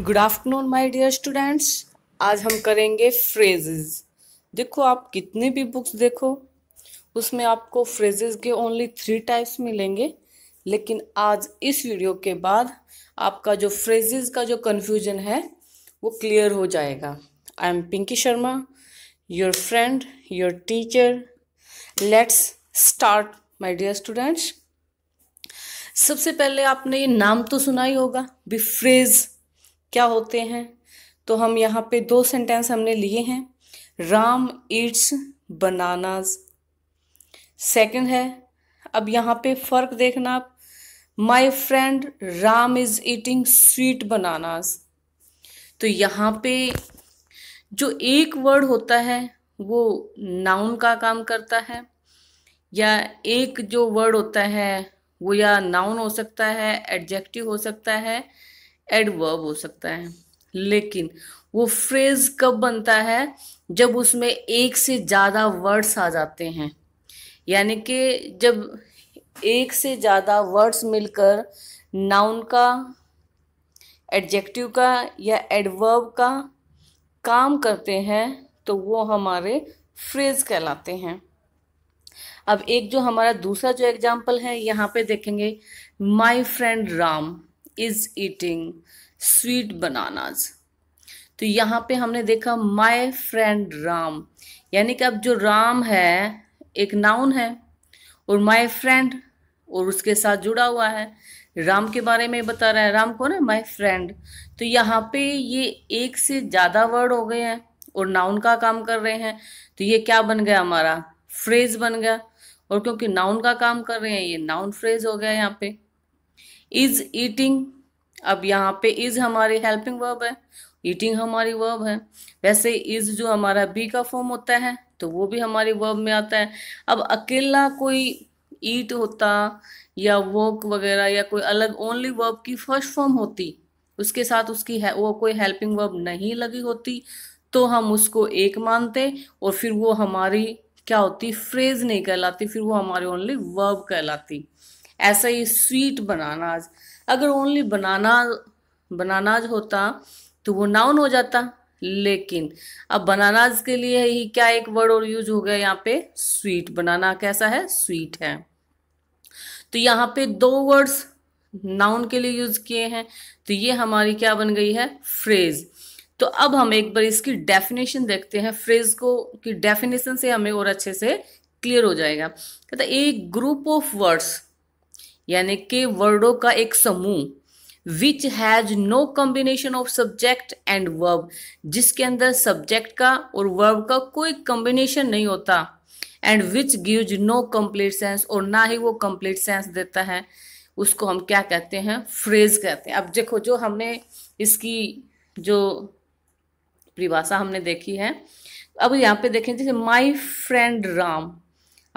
good afternoon my dear students आज हम करेंगे फ्रेजेस देखो आप कितने भी बुक्स देखो उसमें आपको फ्रेजेस के ओनली थ्री टाइप्स मिलेंगे लेकिन आज इस वीडियो के बाद आपका जो फ्रेजेस का जो कन्फ्यूजन है वो क्लियर हो जाएगा I am Pinky Sharma your friend your teacher let's start my dear students सबसे पहले आपने ये नाम तो सुना ही होगा बी फ्रेज़ क्या होते हैं तो हम यहाँ पे दो सेंटेंस हमने लिए हैं राम ईट्स बनानाज सेकंड है अब यहाँ पे फ़र्क देखना आप my friend Ram is eating sweet bananas तो यहाँ पे जो एक वर्ड होता है वो नाउन का काम करता है या एक जो वर्ड होता है वो या नाउन हो सकता है एडजेक्टिव हो सकता है एडवर्ब हो सकता है लेकिन वो फ्रेज कब बनता है जब उसमें एक से ज़्यादा वर्ड्स आ जाते हैं यानी कि जब एक से ज़्यादा वर्ड्स मिलकर नाउन का एडजेक्टिव का या एडवर्ब का काम करते हैं तो वो हमारे फ्रेज कहलाते हैं अब एक जो हमारा दूसरा जो एग्जाम्पल है यहाँ पे देखेंगे my friend Ram is eating sweet bananas तो यहाँ पे हमने देखा माय फ्रेंड राम यानी कि अब जो राम है एक नाउन है और माय फ्रेंड और उसके साथ जुड़ा हुआ है राम के बारे में बता रहा है राम कौन है माय फ्रेंड तो यहाँ पे ये एक से ज़्यादा वर्ड हो गए हैं और नाउन का काम कर रहे हैं तो ये क्या बन गया हमारा फ्रेज बन गया और क्योंकि नाउन का काम कर रहे हैं ये नाउन फ्रेज हो गया यहाँ पे इज ईटिंग अब यहाँ पे इज हमारी हेल्पिंग वर्ब है ईटिंग हमारी वर्ब है वैसे इज जो हमारा बी का फॉर्म होता है तो वो भी हमारी वर्ब में आता है अब अकेला कोई ईट होता या वॉक वगैरह या कोई अलग ओनली वर्ब की फर्स्ट फॉर्म होती उसके साथ उसकी है, वो कोई हेल्पिंग वर्ब नहीं लगी होती तो हम उसको एक मानते और फिर वो हमारी क्या होती फ्रेज नहीं कहलाती फिर वो हमारी ओनली वर्ब कहलाती ऐसा ही स्वीट बनानाज अगर ओनली बनाना बनानाज होता तो वो नाउन हो जाता लेकिन अब बनानाज के लिए ही क्या एक वर्ड और यूज हो गया यहाँ पे स्वीट बनाना कैसा है स्वीट है तो यहाँ पे दो वर्ड्स नाउन के लिए यूज किए हैं तो ये हमारी क्या बन गई है फ्रेज तो अब हम एक बार इसकी डेफिनेशन देखते हैं फ्रेज को की डेफिनेशन से हमें और अच्छे से क्लियर हो जाएगा कहता एक ग्रुप ऑफ वर्ड्स यानी कि वर्डों का एक समूह which has no combination of subject and verb जिसके अंदर सब्जेक्ट का और वर्ब का कोई कॉम्बिनेशन नहीं होता and which give no complete sense और ना ही वो कम्प्लीट सेंस देता है उसको हम क्या कहते हैं फ्रेज कहते हैं अब देखो जो हमने इसकी जो परिभाषा हमने देखी है अब यहाँ पे देखें जैसे माई फ्रेंड राम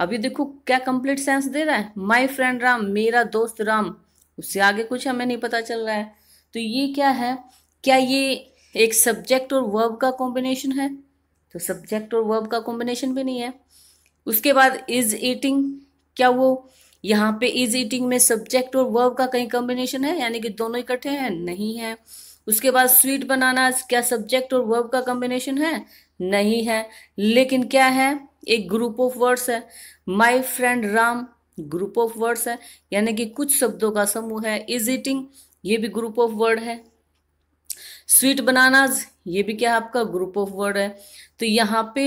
अभी देखो क्या कंप्लीट सेंस दे रहा है माई फ्रेंड राम मेरा दोस्त राम उससे आगे कुछ हमें नहीं पता चल रहा है तो ये क्या है क्या ये एक सब्जेक्ट और वर्ब का कॉम्बिनेशन है तो सब्जेक्ट और वर्ब का कॉम्बिनेशन भी नहीं है उसके बाद इज ईटिंग क्या वो यहाँ पे इज ईटिंग में सब्जेक्ट और वर्ब का कहीं कॉम्बिनेशन है यानी कि दोनों इकट्ठे हैं नहीं है उसके बाद स्वीट बनाना क्या सब्जेक्ट और वर्ब का कॉम्बिनेशन है नहीं है लेकिन क्या है एक ग्रुप ऑफ वर्ड्स है my friend Ram group of words है यानी कि कुछ शब्दों का समूह है इज ईटिंग ये भी ग्रुप ऑफ वर्ड है स्वीट बनानाज ये भी क्या आपका ग्रुप ऑफ वर्ड है तो यहाँ पे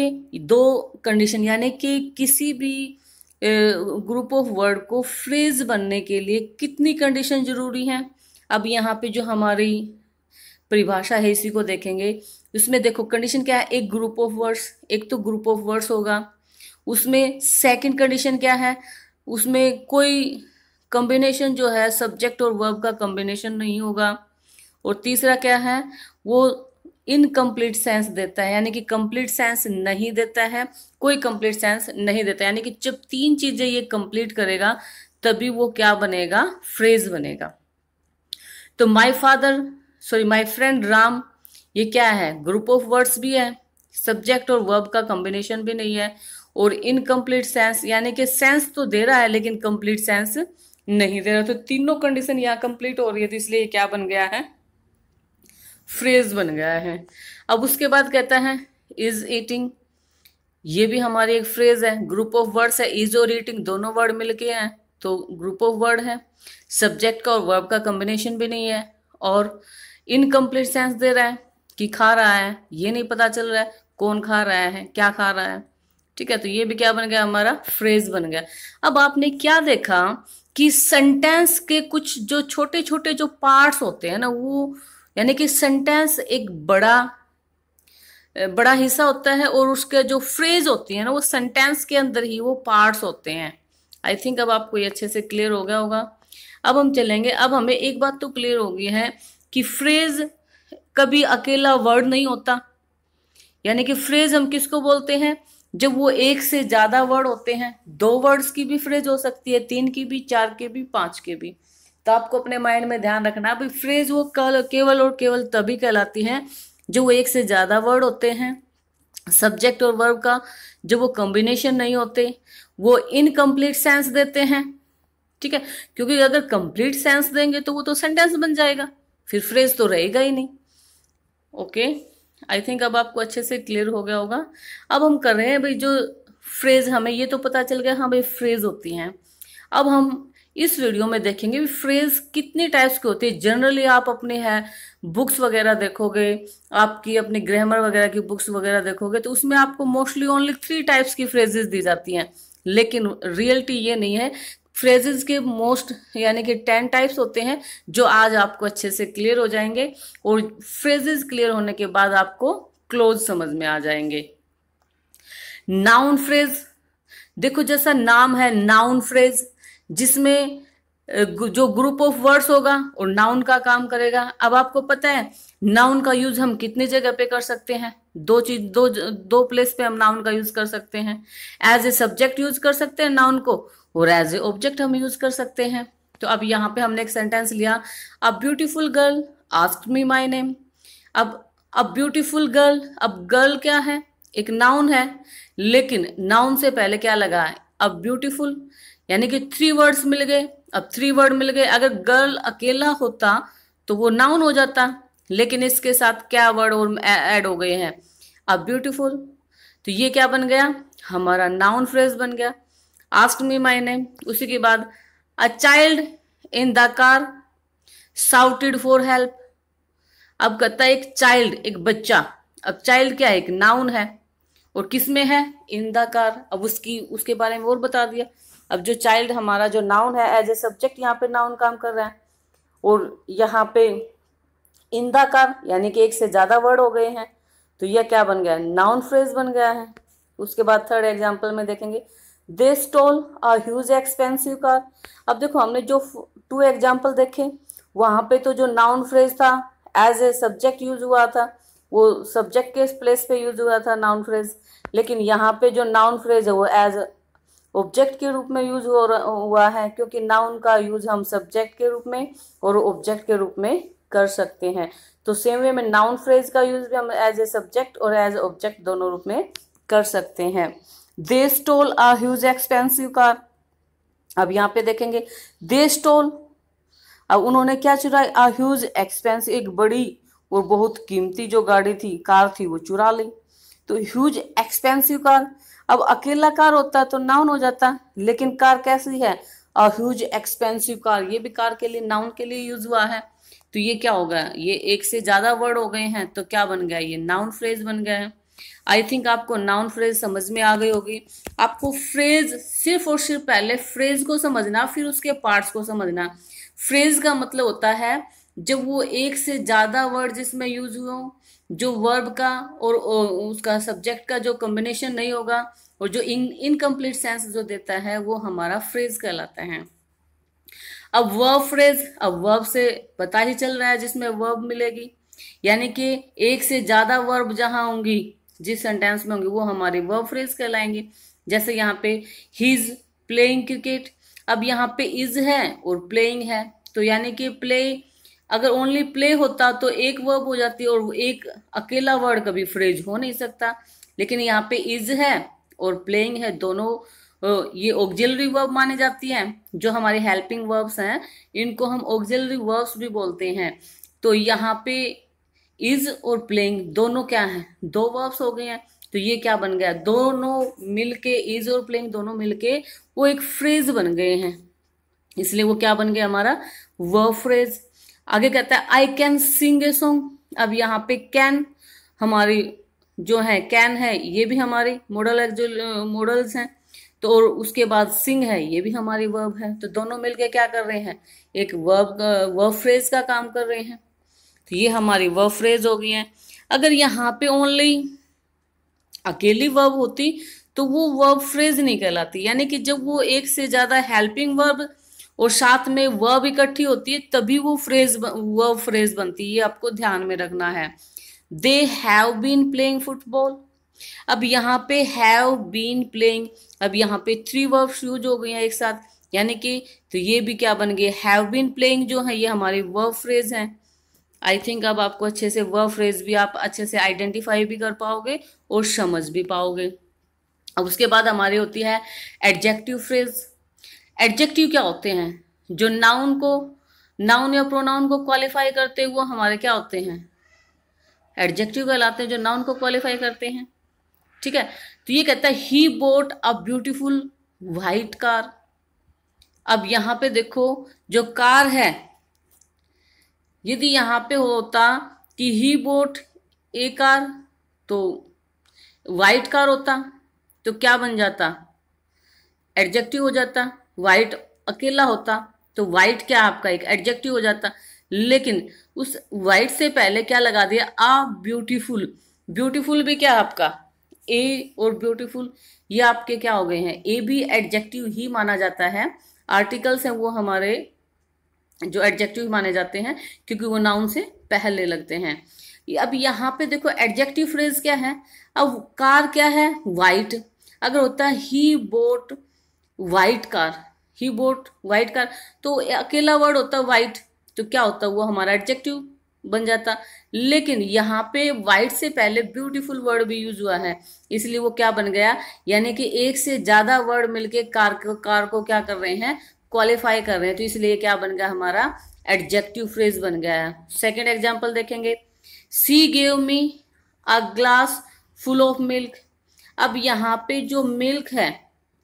दो कंडीशन यानी कि किसी भी ग्रुप ऑफ वर्ड को फ्रेज बनने के लिए कितनी कंडीशन जरूरी है अब यहाँ पे जो हमारी परिभाषा है इसी को देखेंगे इसमें देखो कंडीशन क्या है एक ग्रुप ऑफ वर्ड्स एक तो ग्रुप ऑफ वर्ड्स होगा उसमें सेकंड कंडीशन क्या है उसमें कोई कॉम्बिनेशन जो है सब्जेक्ट और वर्ब का कॉम्बिनेशन नहीं होगा और तीसरा क्या है वो इनकम्प्लीट सेंस देता है यानी कि कंप्लीट सेंस नहीं देता है कोई कंप्लीट सेंस नहीं देता यानी कि जब तीन चीजें ये कंप्लीट करेगा तभी वो क्या बनेगा फ्रेज बनेगा तो my father sorry my friend Ram ये क्या है ग्रुप ऑफ वर्ड्स भी है सब्जेक्ट और वर्ब का कॉम्बिनेशन भी नहीं है और इनकम्प्लीट सेंस यानी कि सेंस तो दे रहा है लेकिन कंप्लीट सेंस नहीं दे रहा तो तीनों कंडीशन यहाँ कंप्लीट हो रही है तो इसलिए क्या बन गया है फ्रेज बन गया है अब उसके बाद कहता है इज ईटिंग ये भी हमारी एक फ्रेज है ग्रुप ऑफ वर्ड्स है इज और ईटिंग दोनों वर्ड मिलके हैं तो ग्रुप ऑफ वर्ड है सब्जेक्ट का और वर्ब का कॉम्बिनेशन भी नहीं है और इनकम्प्लीट सेंस दे रहा है कि खा रहा है ये नहीं पता चल रहा है कौन खा रहा है क्या खा रहा है ठीक है तो ये भी क्या बन गया हमारा फ्रेज बन गया अब आपने क्या देखा कि सेंटेंस के कुछ जो छोटे छोटे जो पार्ट्स होते हैं ना वो यानी कि सेंटेंस एक बड़ा बड़ा हिस्सा होता है और उसके जो फ्रेज होती है ना वो सेंटेंस के अंदर ही वो पार्ट्स होते हैं आई थिंक अब आपको ये अच्छे से क्लियर हो गया होगा अब हम चलेंगे अब हमें एक बात तो क्लियर हो गई है कि फ्रेज कभी अकेला वर्ड नहीं होता यानी कि फ्रेज हम किसको बोलते हैं जब वो एक से ज्यादा वर्ड होते हैं दो वर्ड्स की भी फ्रेज हो सकती है तीन की भी चार के भी पांच के भी तो आपको अपने माइंड में ध्यान रखना अभी फ्रेज वो कल केवल और केवल तभी कहलाती है जो वो एक से ज़्यादा वर्ड होते हैं सब्जेक्ट और वर्ब का जो वो कॉम्बिनेशन नहीं होते वो इनकम्प्लीट सेंस देते हैं ठीक है क्योंकि अगर कंप्लीट सेंस देंगे तो वो तो सेंटेंस बन जाएगा फिर फ्रेज तो रहेगा ही नहीं ओके आई थिंक अब आपको अच्छे से क्लियर हो गया होगा अब हम कर रहे हैं भाई जो फ्रेज हमें ये तो पता चल गया हाँ भाई फ्रेज होती हैं अब हम इस वीडियो में देखेंगे फ्रेज कितनी टाइप्स के होते हैं जनरली आप अपने है बुक्स वगैरह देखोगे आपकी अपनी ग्रामर वगैरह की बुक्स वगैरह देखोगे तो उसमें आपको मोस्टली ओनली थ्री टाइप्स की फ्रेजेस दी जाती हैं लेकिन रियलिटी ये नहीं है फ्रेजेस के मोस्ट यानी कि टेन टाइप्स होते हैं जो आज आपको अच्छे से क्लियर हो जाएंगे और फ्रेजेस क्लियर होने के बाद आपको क्लोज समझ में आ जाएंगे नाउन फ्रेज देखो जैसा नाम है नाउन फ्रेज जिसमें जो ग्रुप ऑफ वर्ड्स होगा और नाउन का काम करेगा अब आपको पता है नाउन का यूज हम कितनी जगह पे कर सकते हैं दो चीज दो दो प्लेस पे हम नाउन का यूज कर सकते हैं एज ए सब्जेक्ट यूज कर सकते हैं नाउन को और एज ए ऑब्जेक्ट हम यूज कर सकते हैं तो अब यहाँ पे हमने एक सेंटेंस लिया a beautiful girl ask me my name अब अ ब्यूटीफुल गर्ल अब गर्ल क्या है एक नाउन है लेकिन नाउन से पहले क्या लगा है अब ब्यूटीफुल यानी कि थ्री वर्ड्स मिल गए अब थ्री वर्ड मिल गए अगर गर्ल अकेला होता तो वो नाउन हो जाता लेकिन इसके साथ क्या वर्ड और ऐड हो गए हैं अब ब्यूटीफुल तो ये क्या बन गया हमारा नाउन फ्रेज बन गया आस्क मी माई नेम उसी के बाद a child in the car shouted for help अब कहता है एक चाइल्ड एक बच्चा अब चाइल्ड क्या है एक नाउन है और किस में है इन द कार अब उसकी उसके बारे में और बता दिया अब जो चाइल्ड हमारा जो नाउन है एज ए सब्जेक्ट यहाँ पे नाउन काम कर रहा है और यहाँ पे इन द कार यानी कि एक से ज़्यादा वर्ड हो गए हैं तो यह क्या बन गया नाउन फ्रेज बन गया है उसके बाद थर्ड एग्जाम्पल में देखेंगे they stole huge expensive car अब देखो हमने जो टू एग्जाम्पल देखे वहाँ पे तो जो नाउन फ्रेज था एज ए सब्जेक्ट यूज हुआ था वो सब्जेक्ट के प्लेस पे यूज हुआ था नाउन फ्रेज लेकिन यहाँ पे जो नाउन फ्रेज है वो एज ऑब्जेक्ट के रूप में यूज हो हुआ है क्योंकि नाउन का यूज हम सब्जेक्ट के रूप में और ऑब्जेक्ट के रूप में कर सकते हैं तो सेम वे में नाउन फ्रेज का यूज भी हम एज ए सब्जेक्ट और एज ऑब्जेक्ट दोनों रूप में कर सकते हैं they stole a huge expensive car अब यहाँ पे देखेंगे दे स्टोल अब उन्होंने क्या चुराई अ ह्यूज एक्सपेंसिव एक बड़ी और बहुत कीमती जो गाड़ी थी कार थी वो चुरा ली तो ह्यूज एक्सपेंसिव कार अब अकेला कार होता तो नाउन हो जाता लेकिन कार कैसी है और ह्यूज एक्सपेंसिव कार ये भी कार के लिए नाउन के लिए यूज हुआ है तो ये क्या होगा ये एक से ज्यादा वर्ड हो गए हैं तो क्या बन गया ये नाउन फ्रेज बन गया है आई थिंक आपको नाउन फ्रेज समझ में आ गई होगी आपको फ्रेज सिर्फ और सिर्फ पहले फ्रेज को समझना फिर उसके पार्ट्स को समझना फ्रेज का मतलब होता है जब वो एक से ज़्यादा वर्ड जिसमें यूज हुए जो वर्ब का और उसका सब्जेक्ट का जो कम्बिनेशन नहीं होगा और जो इन इनकम्प्लीट सेंस जो देता है वो हमारा फ्रेज कहलाता है अब वर्ब फ्रेज अब वर्ब से पता ही चल रहा है जिसमें वर्ब मिलेगी यानी कि एक से ज़्यादा वर्ब जहाँ होंगी जिस सेंटेंस में होंगे वो हमारे वर्ब फ्रेज कहलाएंगे जैसे यहाँ पे इज प्लेइंग क्रिकेट अब यहाँ पे इज है और प्लेइंग है तो यानी कि प्ले अगर ओनली प्ले होता तो एक वर्ब हो जाती और एक अकेला वर्ड कभी फ्रेज हो नहीं सकता लेकिन यहाँ पे इज है और प्लेइंग है दोनों ये ऑक्जिलरी वर्ब माने जाती हैं जो हमारे हेल्पिंग वर्ब्स हैं इनको हम ऑक्जिलरी वर्ब्स भी बोलते हैं तो यहाँ पे इज और प्लेइंग दोनों क्या हैं दो वर्ब्स हो गए हैं तो ये क्या बन गया दोनों मिलके इज और प्लेइंग दोनों मिलके वो एक फ्रेज बन गए हैं इसलिए वो क्या बन गया हमारा वर्ब फ्रेज आगे कहता है I can sing a song अब यहाँ पे कैन हमारी जो है कैन है ये भी हमारी मॉडल जो मॉडल्स हैं तो और उसके बाद सिंग है ये भी हमारी वर्ब है तो दोनों मिलके क्या कर रहे हैं एक वर्ब वर्ब फ्रेज का काम कर रहे हैं तो ये हमारी वर्ब फ्रेज हो गई है अगर यहाँ पे ओनली अकेली वर्ब होती तो वो वर्ब फ्रेज नहीं कहलाती यानी कि जब वो एक से ज़्यादा हेल्पिंग वर्ब और साथ में वर्ब इकट्ठी होती है तभी वो फ्रेज वर्ब फ्रेज बनती है ये आपको ध्यान में रखना है they have been playing football अब यहाँ पे हैव बीन प्लेइंग अब यहाँ पे थ्री वर्ब यूज हो गई हैं एक साथ यानी कि तो ये भी क्या बन गए हैव बीन प्लेइंग जो है ये हमारी वर्ब फ्रेज है आई थिंक अब आपको अच्छे से वह फ्रेज भी आप अच्छे से आइडेंटिफाई भी कर पाओगे और समझ भी पाओगे अब उसके बाद हमारी होती है एडजेक्टिव फ्रेज एडजेक्टिव क्या होते हैं जो नाउन को नाउन या प्रोनाउन को क्वालिफाई करते हुए हमारे क्या होते हैं एडजेक्टिव कहलाते हैं जो नाउन को क्वालिफाई करते हैं ठीक है तो ये कहता है he bought a beautiful white car अब यहां पे देखो जो कार है यदि यहाँ पे होता कि ही बोट ए कार तो वाइट कार होता तो क्या बन जाता एडजेक्टिव हो जाता वाइट अकेला होता तो वाइट क्या आपका एक एडजेक्टिव हो जाता लेकिन उस वाइट से पहले क्या लगा दिया आ ब्यूटीफुल ब्यूटीफुल भी क्या आपका ए और ब्यूटीफुल ये आपके क्या हो गए हैं ए भी एडजेक्टिव ही माना जाता है आर्टिकल्स हैं वो हमारे जो एडजेक्टिव माने जाते हैं क्योंकि वो नाउन से पहले लगते हैं अब यहाँ पे देखो एडजेक्टिव फ्रेज क्या है अब कार क्या है वाइट अगर होता है he bought white car he bought white car तो अकेला वर्ड होता है वाइट तो क्या होता वो हमारा एडजेक्टिव बन जाता लेकिन यहाँ पे वाइट से पहले ब्यूटीफुल वर्ड भी यूज हुआ है इसलिए वो क्या बन गया यानी कि एक से ज्यादा वर्ड मिलके कार को कार को क्या कर रहे हैं क्वालिफाई कर रहे हैं तो इसलिए क्या बन गया हमारा एडजेक्टिव फ्रेज बन गया है सेकेंड एग्जाम्पल देखेंगे she gave me a glass full of milk अब यहाँ पे जो मिल्क है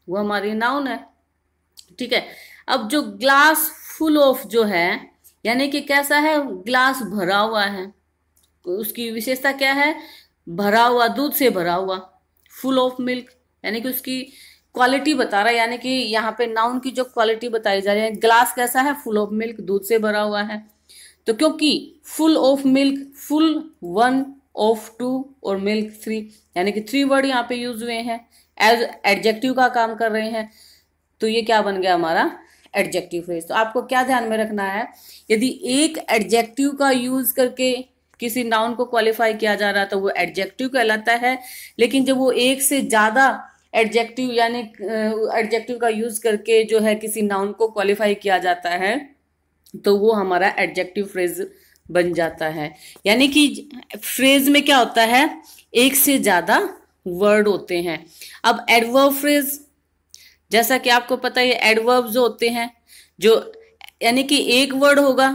वो हमारी नाउन है ठीक है अब जो ग्लास फुल ऑफ जो है यानी कि कैसा है ग्लास भरा हुआ है तो उसकी विशेषता क्या है भरा हुआ दूध से भरा हुआ फुल ऑफ मिल्क यानी कि उसकी क्वालिटी बता रहा है यानी कि यहाँ पे नाउन की जो क्वालिटी बताई जा रही है ग्लास कैसा है फुल ऑफ मिल्क दूध से भरा हुआ है तो क्योंकि full of milk full one of two और मिल्क थ्री यानी कि थ्री वर्ड यहाँ पे यूज हुए हैं एज एडजेक्टिव का काम कर रहे हैं तो ये क्या बन गया हमारा एडजेक्टिव फ्रेज तो आपको क्या ध्यान में रखना है यदि एक एडजेक्टिव का यूज करके किसी नाउन को क्वालिफाई किया जा रहा है तो वो एडजेक्टिव कहलाता है लेकिन जब वो एक से ज्यादा एडजेक्टिव यानी एडजेक्टिव का यूज़ करके जो है किसी नाउन को क्वालिफाई किया जाता है तो वो हमारा एडजेक्टिव फ्रेज बन जाता है यानी कि फ्रेज में क्या होता है एक से ज़्यादा वर्ड होते हैं अब एडवर्ब फ्रेज जैसा कि आपको पता है एडवर्ब जो होते हैं जो यानी कि एक वर्ड होगा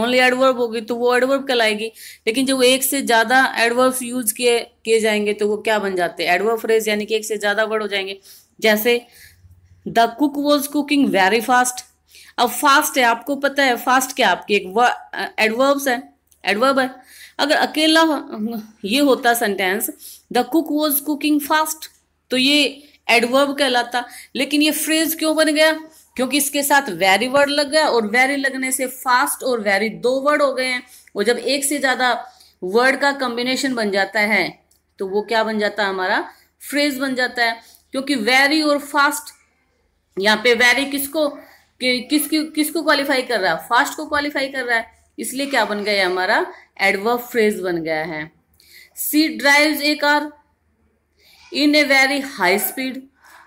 ओनली एडवर्ब होगी तो वो एडवर्ब कहलाएगी लेकिन जब एक से ज्यादा एडवर्ब्स यूज किए किए जाएंगे तो वो क्या बन जाते हैं एडवर्ब फ्रेज यानी कि एक से ज्यादा वर्ड हो जाएंगे जैसे the cook was cooking very fast अब फास्ट है आपको पता है फास्ट क्या आपकी एक एडवर्ब्स है एडवर्ब है अगर अकेला ये होता sentence the cook was cooking fast तो ये एडवर्ब कहलाता लेकिन ये फ्रेज क्यों बन गया क्योंकि इसके साथ वेरी वर्ड लग गया और वेरी लगने से फास्ट और वेरी दो वर्ड हो गए हैं और जब एक से ज्यादा वर्ड का कॉम्बिनेशन बन जाता है तो वो क्या बन जाता है हमारा फ्रेज बन जाता है क्योंकि वेरी और फास्ट यहाँ पे वेरी किसको कि, किसकी किसको क्वालिफाई कर रहा है फास्ट को क्वालिफाई कर रहा है इसलिए क्या बन गया हमारा एडवर्ब फ्रेज बन गया है she drives a car in a very high speed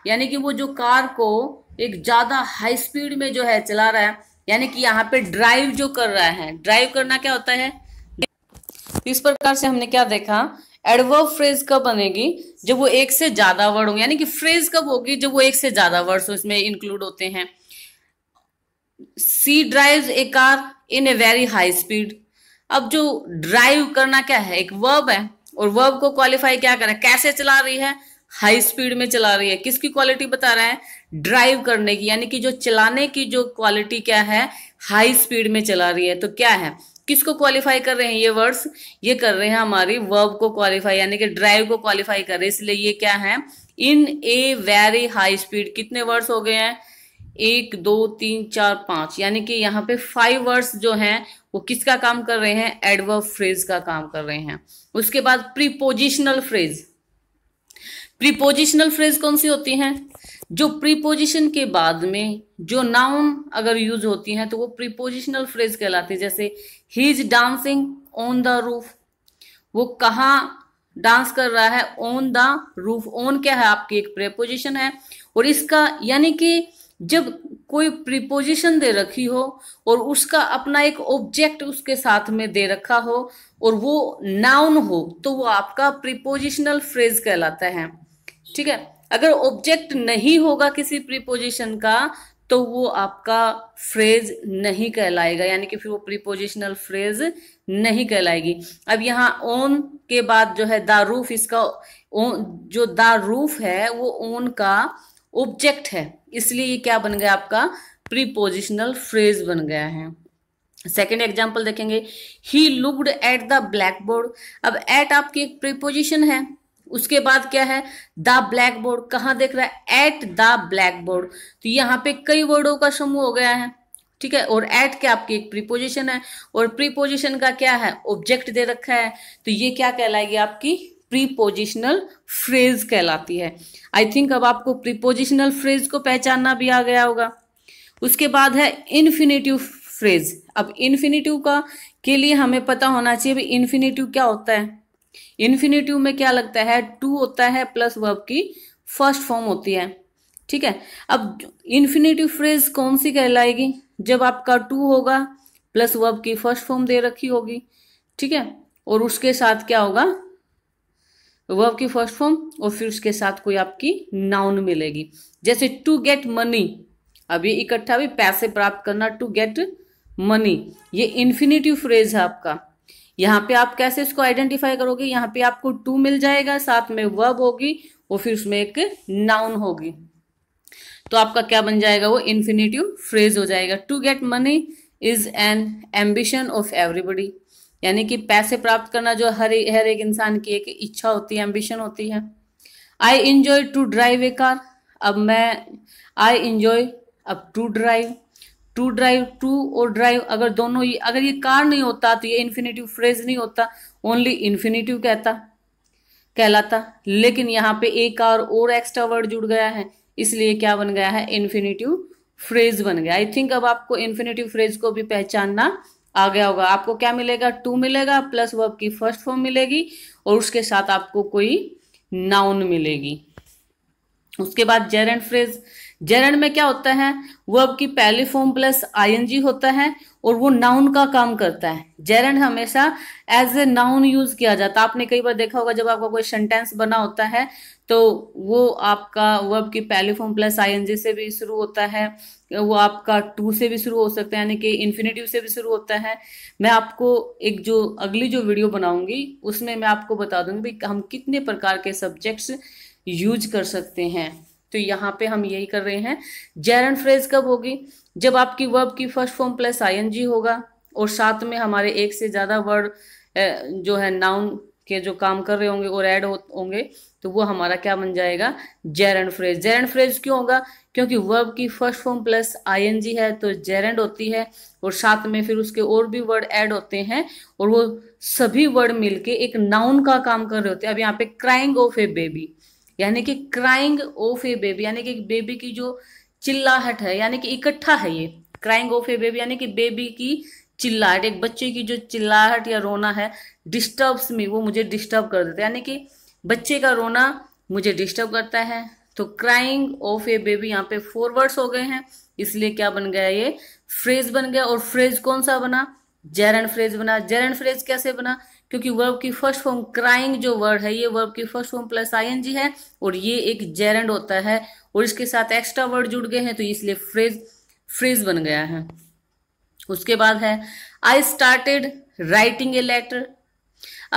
यानी कि वो जो कार को एक ज़्यादा हाई स्पीड में जो है चला रहा है यानी कि यहाँ पे ड्राइव जो कर रहा है ड्राइव करना क्या होता है इस प्रकार से हमने क्या देखा एडवर्ब फ्रेज कब बनेगी जब वो एक से ज़्यादा वर्ड होंगे यानी कि फ्रेज कब होगी जब वो एक से ज़्यादा वर्ड इसमें इंक्लूड होते हैं she drive a car in a very high speed अब जो ड्राइव करना क्या है एक वर्ब है और वर्ब को क्वालिफाई क्या करें कैसे चला रही है हाई स्पीड में चला रही है किसकी क्वालिटी बता रहा है ड्राइव करने की यानी कि जो चलाने की जो क्वालिटी क्या है हाई स्पीड में चला रही है तो क्या है किसको क्वालिफाई कर रहे हैं ये वर्ड्स ये कर रहे हैं हमारी वर्ब को क्वालिफाई यानी कि ड्राइव को क्वालिफाई कर रहे हैं इसलिए ये क्या है in a very high speed कितने वर्ड्स हो गए हैं एक दो तीन चार पांच यानी कि यहाँ पे फाइव वर्ड्स जो हैं वो किसका काम कर रहे हैं एडवर्ब फ्रेज का काम कर रहे हैं उसके बाद प्रीपोजिशनल फ्रेज प्रीपोजिशनल फ्रेज कौन सी होती हैं जो प्रीपोजिशन के बाद में जो नाउन अगर यूज होती हैं तो वो प्रीपोजिशनल फ्रेज कहलाती है जैसे he is dancing on the roof वो कहाँ डांस कर रहा है ऑन द रूफ ऑन क्या है आपकी एक प्रीपोजिशन है और इसका यानी कि जब कोई प्रीपोजिशन दे रखी हो और उसका अपना एक ऑब्जेक्ट उसके साथ में दे रखा हो और वो नाउन हो तो वो आपका प्रीपोजिशनल फ्रेज कहलाता है ठीक है अगर ऑब्जेक्ट नहीं होगा किसी प्रीपोजिशन का तो वो आपका फ्रेज नहीं कहलाएगा यानी कि फिर वो प्रीपोजिशनल फ्रेज नहीं कहलाएगी अब यहाँ ओन के बाद जो है द रूफ इसका जो द रूफ है वो ओन का ऑब्जेक्ट है इसलिए ये क्या बन गया आपका प्रीपोजिशनल फ्रेज बन गया है सेकेंड एग्जाम्पल देखेंगे he looked at the blackboard अब एट आपकी एक प्रीपोजिशन है उसके बाद क्या है द ब्लैक बोर्ड कहाँ देख रहा है एट द ब्लैक बोर्ड तो यहाँ पे कई वर्डों का समूह हो गया है ठीक है और एट के आपकी एक प्रीपोजिशन है और प्रीपोजिशन का क्या है ऑब्जेक्ट दे रखा है तो ये क्या कहलाएगी आपकी प्रीपोजिशनल फ्रेज कहलाती है आई थिंक अब आपको प्रीपोजिशनल फ्रेज को पहचानना भी आ गया होगा उसके बाद है इन्फिनेटिव फ्रेज अब इन्फिनेटिव का के लिए हमें पता होना चाहिए इन्फिनेटिव क्या होता है इन्फिनेटिव में क्या लगता है टू होता है प्लस वर्ब की फर्स्ट फॉर्म होती है ठीक है अब इन्फिनेटिव फ्रेज कौन सी कहलाएगी जब आपका टू होगा प्लस वर्ब की फर्स्ट फॉर्म दे रखी होगी ठीक है और उसके साथ क्या होगा वर्ब की फर्स्ट फॉर्म और फिर उसके साथ कोई आपकी नाउन मिलेगी जैसे टू गेट मनी अभी इकट्ठा भी पैसे प्राप्त करना टू गेट मनी ये इन्फिनेटिव फ्रेज है आपका यहाँ पे आप कैसे इसको आइडेंटिफाई करोगे यहाँ पे आपको टू मिल जाएगा साथ में वर्ब होगी और फिर उसमें एक नाउन होगी तो आपका क्या बन जाएगा वो इन्फिनेटिव फ्रेज हो जाएगा to get money is an ambition of everybody यानी कि पैसे प्राप्त करना जो हर हर एक इंसान की एक इच्छा होती है एम्बिशन होती है I enjoy to drive a car अब मैं आई इंजॉय अब to drive to drive to और ड्राइव अगर दोनों ये अगर ये कार नहीं होता तो ये इन्फिनेटिव फ्रेज नहीं होता ओनली इन्फिनेटिव कहता कहलाता लेकिन यहाँ पे एक और और एक्स्ट्रा वर्ड जुड़ गया है इसलिए क्या बन गया है इन्फिनेटिव फ्रेज बन गया आई थिंक अब आपको इन्फिनेटिव फ्रेज को भी पहचानना आ गया होगा आपको क्या मिलेगा टू मिलेगा प्लस वर्ब की फर्स्ट फॉर्म मिलेगी और उसके साथ आपको कोई नाउन मिलेगी उसके बाद जेर एंड फ्रेज जेरंड में क्या होता है वर्ब की पहली फॉर्म प्लस आईएनजी होता है और वो नाउन का काम करता है जेरंड हमेशा एज ए नाउन यूज किया जाता है आपने कई बार देखा होगा जब आपका कोई सेंटेंस बना होता है तो वो आपका वर्ब की पहली फॉर्म प्लस आईएनजी से भी शुरू होता है वो आपका टू से भी शुरू हो सकता है यानी कि इन्फिनेटिव से भी शुरू होता है मैं आपको एक जो अगली जो वीडियो बनाऊंगी उसमें मैं आपको बता दूंगी हम कितने प्रकार के सब्जेक्ट्स यूज कर सकते हैं तो यहाँ पे हम यही कर रहे हैं जेरन फ्रेज कब होगी जब आपकी वर्ब की फर्स्ट फॉर्म प्लस आई होगा और साथ में हमारे एक से ज़्यादा वर्ड जो है नाउन के जो काम कर रहे होंगे और ऐड होंगे तो वो हमारा क्या बन जाएगा जेरन फ्रेज जेरन फ्रेज क्यों होगा क्योंकि वर्ब की फर्स्ट फॉर्म प्लस आई है तो जेरेंड होती है और साथ में फिर उसके और भी वर्ड ऐड होते हैं और वो सभी वर्ड मिलके एक नाउन का काम कर रहे होते हैं अब यहाँ पे क्राइंग ऑफ ए बेबी यानी कि क्राइंग ऑफ ए बेबी यानी कि बेबी की जो चिल्लाहट है यानी कि इकट्ठा है ये क्राइंग ऑफ ए बेबी यानी कि बेबी की चिल्लाहट एक बच्चे की जो चिल्लाहट या रोना है डिस्टर्ब्स में वो मुझे डिस्टर्ब कर देता है यानी कि बच्चे का रोना मुझे डिस्टर्ब करता है तो क्राइंग ऑफ ए बेबी यहाँ पे फोर वर्ड्स हो गए हैं इसलिए क्या बन गया ये फ्रेज बन गया और फ्रेज कौन सा बना जेरन फ्रेज बना जेरन फ्रेज कैसे बना क्योंकि वर्ब की फर्स्ट फॉर्म क्राइंग जो वर्ड है ये वर्ब की फर्स्ट फॉर्म प्लस आई है और ये एक जेरेंड होता है और इसके साथ एक्स्ट्रा वर्ड जुड़ गए हैं तो इसलिए फ्रेज फ्रेज बन गया है उसके बाद है I started writing a letter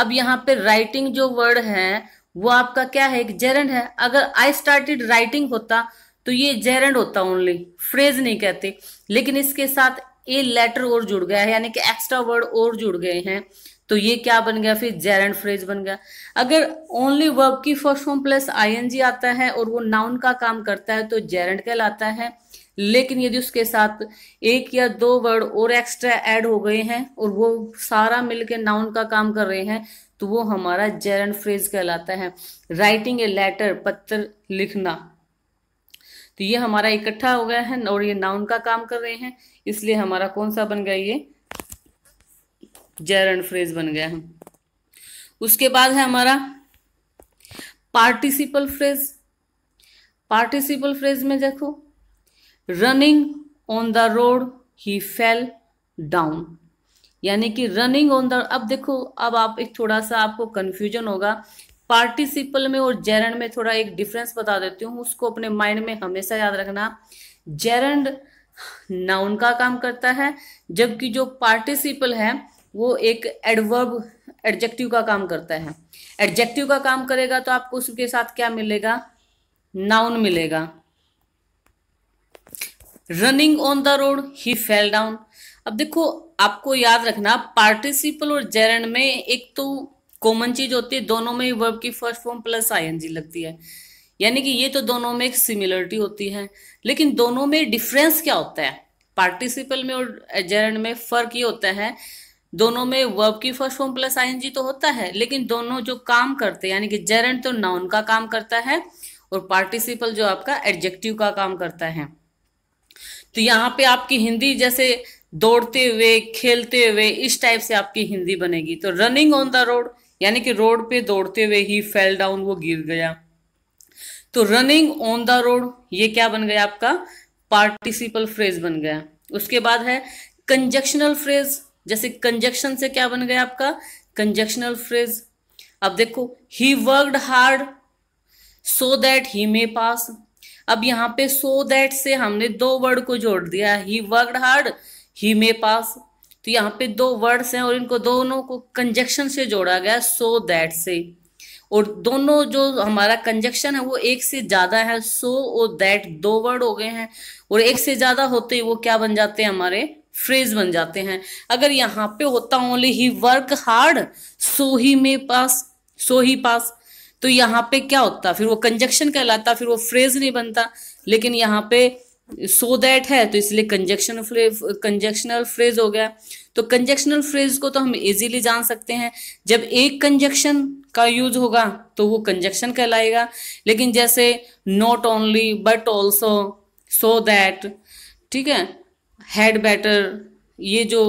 अब यहां पे राइटिंग जो वर्ड है वो आपका क्या है एक जेरेंड है अगर आई स्टार्टेड राइटिंग होता तो ये जेरेंड होता ओनली फ्रेज नहीं कहते लेकिन इसके साथ ए लेटर और जुड़ गया है यानी कि एक्स्ट्रा वर्ड और जुड़ गए हैं तो ये क्या बन गया फिर जेरेंड फ्रेज बन गया अगर ओनली वर्ब की फर्स्ट फॉर्म प्लस आईएनजी आता है और वो नाउन का काम करता है तो जेरेंड कहलाता है लेकिन यदि उसके साथ एक या दो वर्ड और एक्स्ट्रा ऐड हो गए हैं और वो सारा मिलके नाउन का काम कर रहे हैं तो वो हमारा जेरन फ्रेज कहलाता है राइटिंग ए लेटर पत्र लिखना तो ये हमारा इकट्ठा हो गया है और ये नाउन का काम कर रहे हैं इसलिए हमारा कौन सा बन गया ये जेरन फ्रेज बन गया है उसके बाद है हमारा पार्टिसिपल फ्रेज पार्टिसिपल फ्रेज में देखो running on the road he fell down यानी कि रनिंग ऑन द अब देखो अब आप एक थोड़ा सा आपको कंफ्यूजन होगा पार्टिसिपल में और जेरंड में थोड़ा एक डिफरेंस बता देती हूँ उसको अपने माइंड में हमेशा याद रखना जेरंड नाउन का काम करता है जबकि जो पार्टिसिपल है वो एक एडवर्ब एडजेक्टिव का काम करता है एडजेक्टिव का काम करेगा तो आपको उसके साथ क्या मिलेगा नाउन मिलेगा running on the road he fell down अब देखो आपको याद रखना पार्टिसिपल और जेरन में एक तो कॉमन चीज होती है दोनों में ही वर्ब की फर्स्ट फॉर्म प्लस एनजी लगती है यानी कि ये तो दोनों में एक सिमिलरिटी होती है लेकिन दोनों में डिफरेंस क्या होता है पार्टिसिपल में और जेरन में फर्क ये होता है दोनों में वर्ब की फर्स्ट फॉर्म प्लस आईएनजी तो होता है लेकिन दोनों जो काम करते हैं यानी कि जेरेंट तो नाउन का काम करता है और पार्टिसिपल जो आपका एडजेक्टिव का काम करता है तो यहाँ पे आपकी हिंदी जैसे दौड़ते हुए खेलते हुए इस टाइप से आपकी हिंदी बनेगी तो रनिंग ऑन द रोड यानी कि रोड पे दौड़ते हुए ही फेल डाउन वो गिर गया तो रनिंग ऑन द रोड ये क्या बन गया आपका पार्टिसिपल फ्रेज बन गया उसके बाद है कंजक्शनल फ्रेज जैसे कंजक्शन से क्या बन गया आपका कंजक्शनल फ्रेज अब देखो he worked hard so that he may pass अब यहां पे सो so दैट से हमने दो वर्ड को जोड़ दिया ही वर्कड हार्ड ही मे पास तो यहाँ पे दो वर्ड्स हैं और इनको दोनों को कंजक्शन से जोड़ा गया सो so दैट से और दोनों जो हमारा कंजक्शन है वो एक से ज्यादा है सो और दैट दो वर्ड हो गए हैं और एक से ज्यादा होते ही वो क्या बन जाते हैं हमारे फ्रेज बन जाते हैं अगर यहाँ पे होता only he work hard so he may pass सो ही पास तो यहाँ पे क्या होता फिर वो कंजक्शन कहलाता फिर वो फ्रेज नहीं बनता लेकिन यहाँ पे सो so दैट है तो इसलिए कंजक्शन कंजक्शनल फ्रेज हो गया तो कंजक्शनल फ्रेज को तो हम इजीली जान सकते हैं जब एक कंजक्शन का यूज होगा तो वो कंजक्शन कहलाएगा लेकिन जैसे not only but also so that ठीक है हैड बैटर ये जो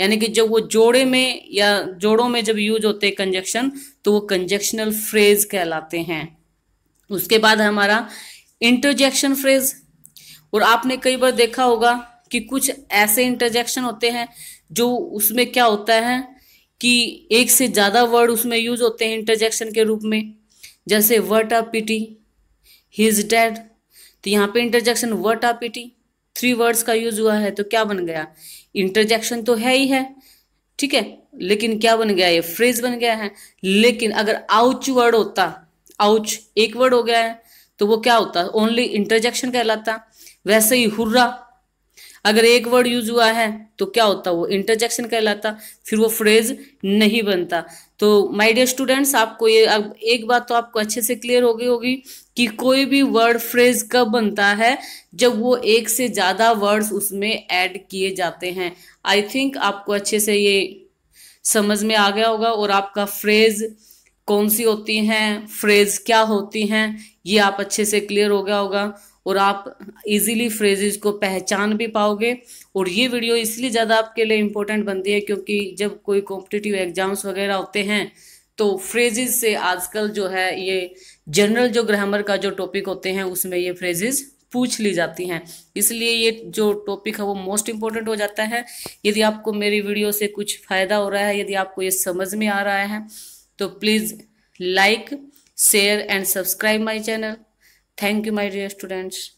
यानी कि जब वो जोड़े में या जोड़ों में जब यूज होते हैं कंजक्शन तो वो कंजक्शनल फ्रेज कहलाते हैं उसके बाद हमारा इंटरजेक्शन फ्रेज और आपने कई बार देखा होगा कि कुछ ऐसे इंटरजेक्शन होते हैं जो उसमें क्या होता है कि एक से ज़्यादा वर्ड उसमें यूज होते हैं इंटरजेक्शन के रूप में जैसे what a pity his dad तो यहाँ पे interjection what a pity three words का यूज हुआ है तो क्या बन गया इंटरजेक्शन तो है ही है ठीक है लेकिन क्या बन गया ये फ्रेज बन गया है लेकिन अगर आउच वर्ड होता आउच एक वर्ड हो गया है तो वो क्या होता ओनली इंटरजेक्शन कहलाता वैसे ही हुर्रा अगर एक वर्ड यूज हुआ है तो क्या होता वो इंटरजेक्शन कहलाता फिर वो फ्रेज नहीं बनता तो माय डियर स्टूडेंट्स आपको ये अब एक बात तो आपको अच्छे से क्लियर हो गई होगी कि कोई भी वर्ड फ्रेज कब बनता है जब वो एक से ज़्यादा वर्ड्स उसमें ऐड किए जाते हैं आई थिंक आपको अच्छे से ये समझ में आ गया होगा और आपका फ्रेज कौन सी होती हैं फ्रेज क्या होती हैं ये आप अच्छे से क्लियर हो गया होगा और आप इजीली फ्रेजेस को पहचान भी पाओगे और ये वीडियो इसलिए ज़्यादा आपके लिए इम्पोर्टेंट बनती है क्योंकि जब कोई कॉम्पिटिटिव एग्जाम्स वगैरह होते हैं तो फ्रेजेस से आजकल जो है ये जनरल जो ग्रामर का जो टॉपिक होते हैं उसमें ये फ्रेजेस पूछ ली जाती हैं इसलिए ये जो टॉपिक है वो मोस्ट इम्पॉर्टेंट हो जाता है यदि आपको मेरी वीडियो से कुछ फ़ायदा हो रहा है यदि आपको ये समझ में आ रहा है तो please like share and subscribe my channel thank you my dear students